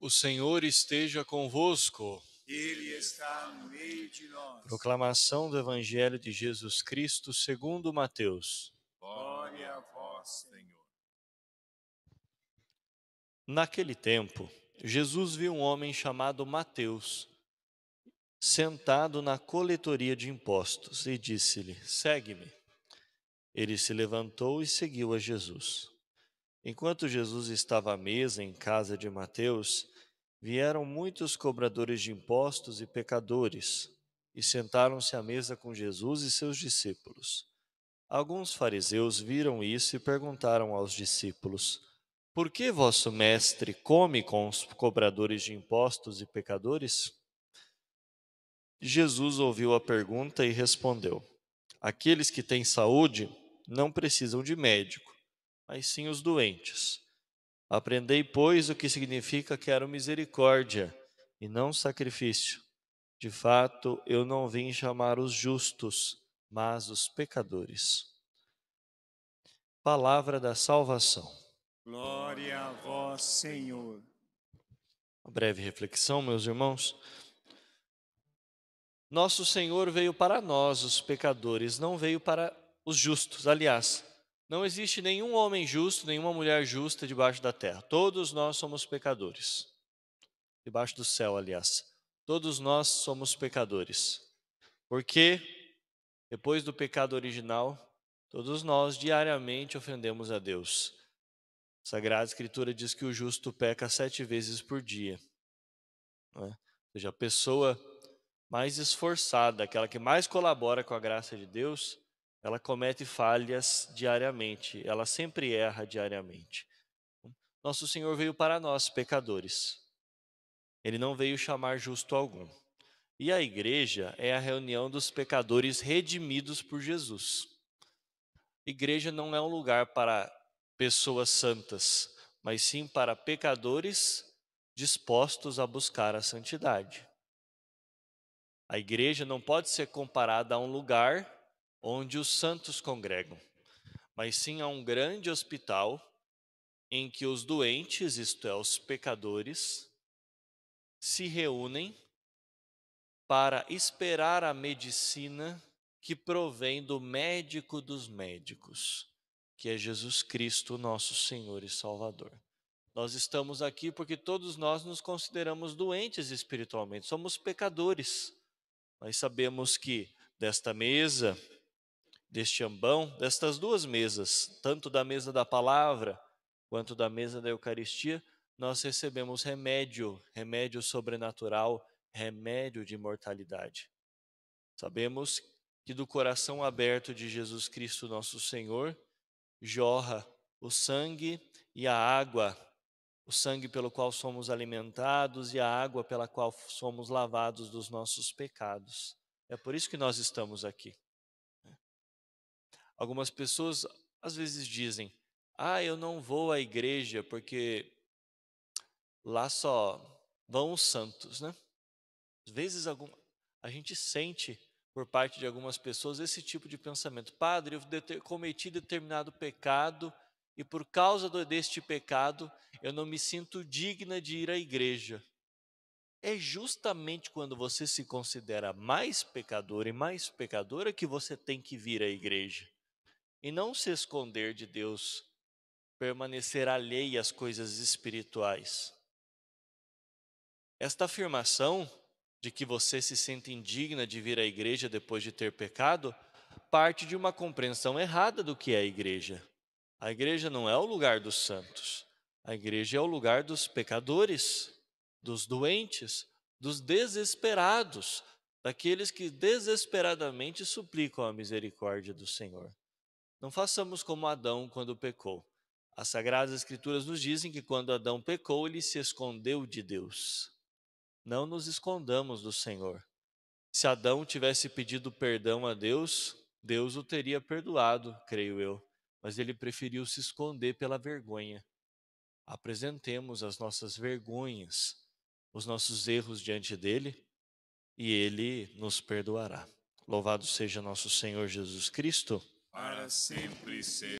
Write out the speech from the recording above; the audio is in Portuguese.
O Senhor esteja convosco. Ele está no meio de nós. Proclamação do Evangelho de Jesus Cristo segundo Mateus. Glória a vós, Senhor. Naquele tempo, Jesus viu um homem chamado Mateus sentado na coletoria de impostos e disse-lhe: Segue-me. Ele se levantou e seguiu a Jesus. Enquanto Jesus estava à mesa em casa de Mateus, vieram muitos cobradores de impostos e pecadores e sentaram-se à mesa com Jesus e seus discípulos. Alguns fariseus viram isso e perguntaram aos discípulos: Por que vosso mestre come com os cobradores de impostos e pecadores? Jesus ouviu a pergunta e respondeu: Aqueles que têm saúde não precisam de médico mas sim os doentes. Aprendei, pois, o que significa que era misericórdia e não sacrifício. De fato, eu não vim chamar os justos, mas os pecadores. Palavra da salvação. Glória a vós, Senhor. Uma breve reflexão, meus irmãos. Nosso Senhor veio para nós, os pecadores, não veio para os justos. Aliás, não existe nenhum homem justo, nenhuma mulher justa debaixo da terra. Todos nós somos pecadores. Debaixo do céu, aliás. Todos nós somos pecadores. Porque depois do pecado original, todos nós diariamente ofendemos a Deus. A Sagrada Escritura diz que o justo peca sete vezes por dia. É? Ou seja, a pessoa mais esforçada, aquela que mais colabora com a graça de Deus, ela comete falhas diariamente, ela sempre erra diariamente. Nosso Senhor veio para nós, pecadores. Ele não veio chamar justo algum. E a igreja é a reunião dos pecadores redimidos por Jesus. Igreja não é um lugar para pessoas santas, mas sim para pecadores dispostos a buscar a santidade. A igreja não pode ser comparada a um lugar onde os santos congregam, mas sim a um grande hospital em que os doentes, isto é, os pecadores, se reúnem para esperar a medicina que provém do médico dos médicos, que é Jesus Cristo, nosso Senhor e Salvador. Nós estamos aqui porque todos nós nos consideramos doentes espiritualmente, somos pecadores. Mas sabemos que desta mesa deste ambão, destas duas mesas, tanto da mesa da palavra quanto da mesa da Eucaristia, nós recebemos remédio, remédio sobrenatural, remédio de imortalidade. Sabemos que do coração aberto de Jesus Cristo, nosso Senhor, jorra o sangue e a água, o sangue pelo qual somos alimentados e a água pela qual somos lavados dos nossos pecados. É por isso que nós estamos aqui. Algumas pessoas às vezes dizem: "Ah, eu não vou à igreja porque lá só vão os santos", né? Às vezes algum, a gente sente por parte de algumas pessoas esse tipo de pensamento. Padre, eu cometi determinado pecado e por causa deste pecado eu não me sinto digna de ir à igreja. É justamente quando você se considera mais pecador e mais pecadora que você tem que vir à igreja e não se esconder de Deus, permanecer alheia às coisas espirituais. Esta afirmação de que você se sente indigna de vir à igreja depois de ter pecado parte de uma compreensão errada do que é a igreja. A igreja não é o lugar dos santos. A igreja é o lugar dos pecadores, dos doentes, dos desesperados, daqueles que desesperadamente suplicam a misericórdia do Senhor. Não façamos como Adão quando pecou. As Sagradas Escrituras nos dizem que quando Adão pecou, ele se escondeu de Deus. Não nos escondamos do Senhor. Se Adão tivesse pedido perdão a Deus, Deus o teria perdoado, creio eu. Mas ele preferiu se esconder pela vergonha. Apresentemos as nossas vergonhas, os nossos erros diante dele, e ele nos perdoará. Louvado seja nosso Senhor Jesus Cristo para sempre ser.